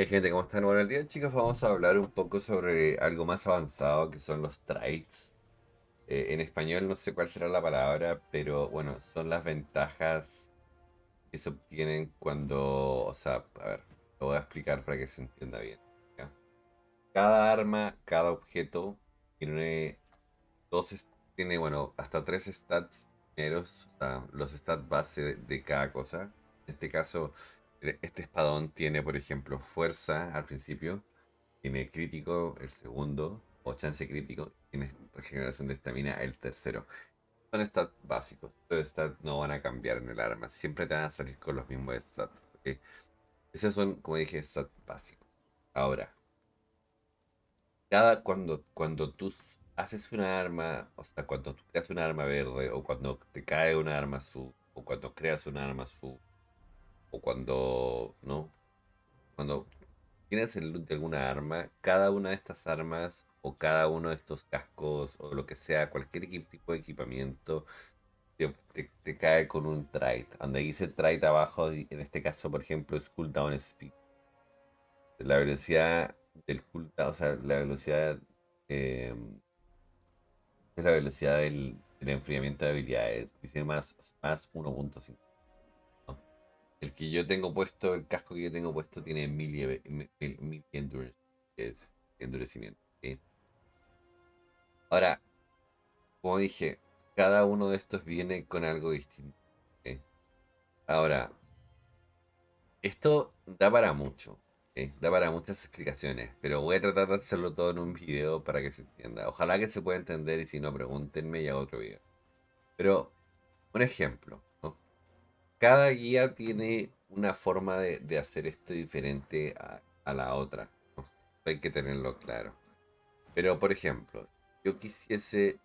Hey gente, ¿cómo están? Bueno, el día chicos vamos a hablar un poco sobre algo más avanzado que son los traits. Eh, en español no sé cuál será la palabra, pero bueno, son las ventajas que se obtienen cuando... O sea, a ver, lo voy a explicar para que se entienda bien. Cada arma, cada objeto tiene dos... Tiene, bueno, hasta tres stats primeros, los stats base de, de cada cosa. En este caso, eh, este espadón tiene, por ejemplo, fuerza al principio, tiene crítico el segundo, o chance crítico, tiene regeneración de estamina el tercero. Son stats básicos, estos stats no van a cambiar en el arma, siempre te van a salir con los mismos stats. Esos son, como dije, stats básicos. Ahora, cada cuando, cuando tú haces una arma, o sea, cuando tú creas una arma verde, o cuando te cae una arma azul, o cuando creas una arma azul, o cuando, ¿no? Cuando tienes el loot de alguna arma, cada una de estas armas o cada uno de estos cascos o lo que sea, cualquier tipo de equipamiento, te, cae con un trait. Donde dice trait abajo, en este caso, por ejemplo, es cooldown speed. La velocidad del cooldown, o sea, la velocidad... Em, es la velocidad del, enfriamiento de habilidades. Dice más, más 1.5. El que yo tengo puesto, el casco que yo tengo puesto tiene mil, endurecimiento. Ahora, como dije, cada uno de estos viene con algo distinto. Ahora, esto da para mucho. Da para muchas explicaciones, pero voy a tratar de hacerlo todo en un video para que se entienda. Ojalá que se pueda entender y si no, pregúntenme y hago otro video. Pero, un ejemplo cada guía tiene una forma de, hacer esto diferente a, la otra. Hay que tenerlo claro. Pero, por ejemplo, yo quisiese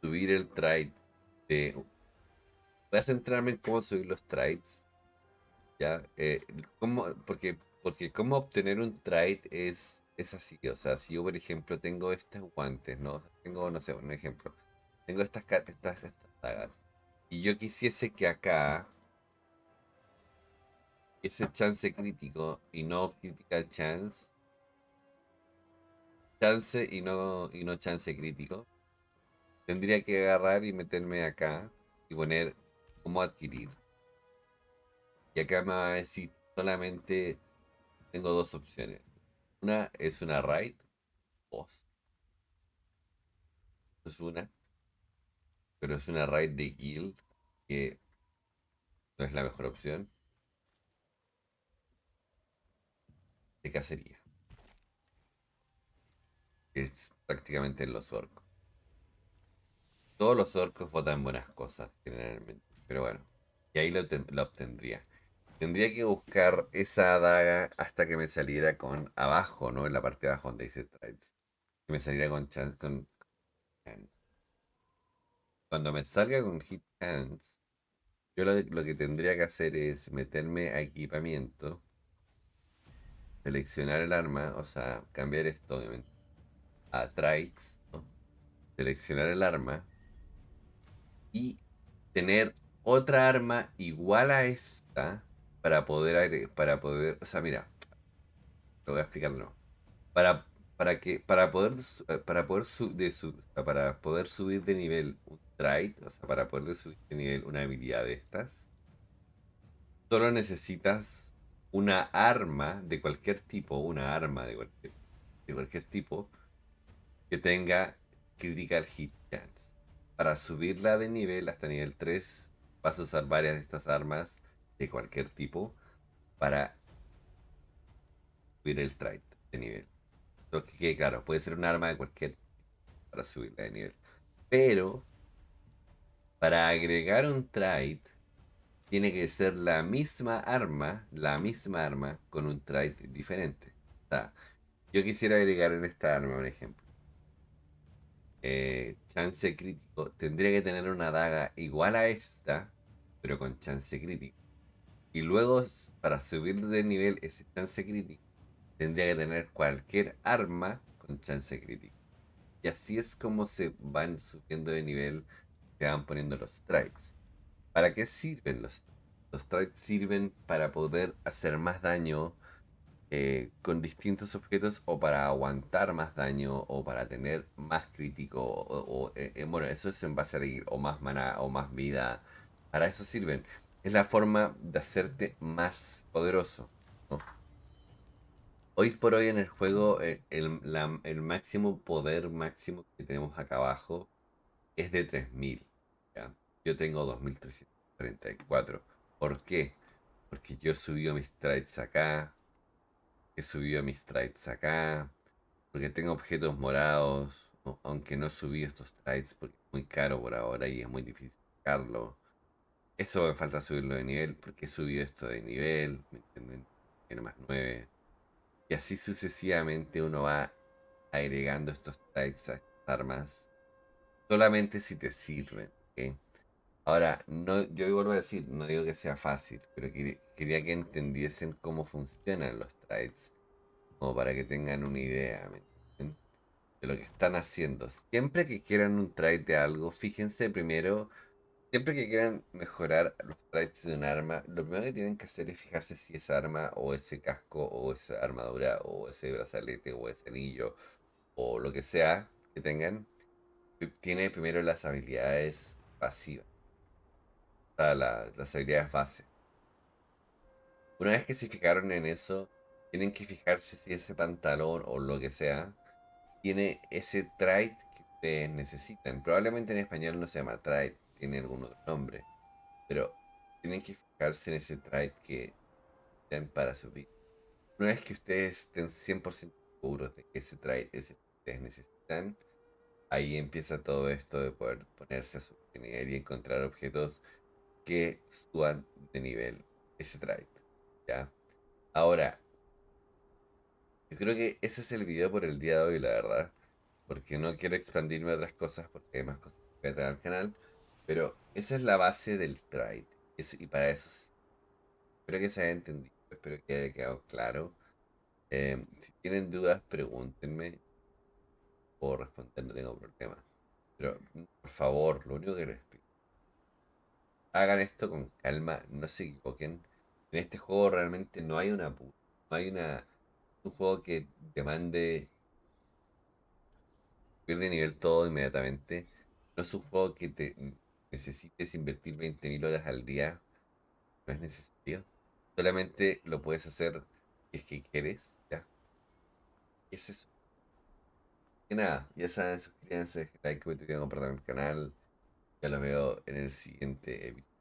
subir el trade de... Voy a centrarme en cómo subir los trades. ¿Ya? Eh, porque, cómo obtener un trade es, es así. O sea, si yo, por ejemplo, tengo estos guantes, ¿no? Tengo, no sé, un ejemplo. Tengo estas, estas, estas y yo quisiese que acá ese chance crítico y no critical chance. Chance y no, y no chance crítico. Tendría que agarrar y meterme acá y poner cómo adquirir. Y acá me va a decir solamente tengo dos opciones. Una es una raid, post. Es una pero es una raid de guild que no es la mejor opción. De cacería. Es prácticamente en los orcos. Todos los orcos votan buenas cosas generalmente. Pero bueno, y ahí lo, la obtendría. Tendría que buscar esa daga hasta que me saliera con abajo, ¿no? En la parte de abajo donde dice Que me saliera con chance cuando me salga con Hit Hands, yo lo, que tendría que hacer es meterme a equipamiento, seleccionar el arma, o sea, cambiar esto obviamente a trikes, seleccionar el arma y tener otra arma igual a esta para poder para poder, o sea, mira, te voy a explicarlo. Para para que para poder eh, para poder para poder subir de nivel trait, o sea, para poder subir de este nivel una habilidad de estas, solo necesitas una arma de cualquier tipo, una arma de cualquier, tipo que tenga critical hit chance. Para subirla de nivel hasta nivel 3, vas a usar varias de estas armas de cualquier tipo para subir el trait de nivel. Entonces, que claro, puede ser un arma de cualquier para subirla de nivel. Pero para agregar un trait, tiene que ser la misma arma, la misma arma con un trait diferente. yo quisiera agregar en esta arma, por ejemplo. Eh, chance crítico. Tendría que tener una daga igual a esta, pero con chance crítico. Y luego, para subir de nivel ese chance crítico, tendría que tener cualquier arma con chance crítico. Y así es como se van subiendo de nivel te van poniendo los strikes. ¿Para qué sirven los strikes? Los strikes sirven para poder hacer más daño eh, con distintos objetos o para aguantar más daño o para tener más crítico. O, eh, eh, bueno, eso es en base a ir, o más mana o más vida. Para eso sirven. Es la forma de hacerte más poderoso. Hoy por hoy en el juego el máximo poder máximo que tenemos acá abajo es de 3000. Yo tengo 2334. ¿Por qué? Porque yo he subido mis trades acá. He subido mis trades acá. Porque tengo objetos morados. Aunque no subí estos trades porque es muy caro por ahora y es muy difícil sacarlo. Eso me falta subirlo de nivel porque he subido esto de nivel. ¿Me más 9. Y así sucesivamente uno va agregando estos trades a estas armas solamente si te sirven. Ahora, no, yo vuelvo a decir, no digo que sea fácil, pero quería que entendiesen cómo funcionan los trades, como para que tengan una idea de lo que están haciendo. Siempre que quieran un trade de algo, fíjense primero, siempre que quieran mejorar los trades de un arma, lo primero que tienen que hacer es fijarse si esa arma o ese casco o esa armadura o ese brazalete o ese anillo o lo que sea que tengan tiene primero las habilidades pasivas. las habilidades base. Una vez que se fijaron en eso, tienen que fijarse si ese pantalón o lo que sea tiene ese trait que ustedes necesitan. Probablemente en español no se llama trait, tiene algún otro nombre. Pero tienen que fijarse en ese trait que necesitan para subir. Una vez que ustedes estén 100% seguros de que ese trait es el que ustedes necesitan, ahí empieza todo esto de poder ponerse a su nivel y encontrar objetos que suban de nivel ese trade. ¿ya? Ahora, yo creo que ese es el video por el día de hoy, la verdad. Porque no quiero expandirme a otras cosas porque hay más cosas que traer al canal. Pero esa es la base del trade. y para eso espero que se haya entendido, espero que haya quedado claro. Eh, si tienen dudas, pregúntenme respondiendo responder, no tengo problema. Pero, por favor, lo único que les pido. Hagan esto con calma, no se equivoquen. En este juego realmente no hay una no hay una un juego que te mande pierde nivel todo inmediatamente. No es un juego que te necesites invertir 20.000 horas al día. No es necesario. Solamente lo puedes hacer si es que quieres. ¿ya? Ese es y nada, ya saben, suscríbanse, like, comenten, compartan el canal. Ya los veo en el siguiente episodio.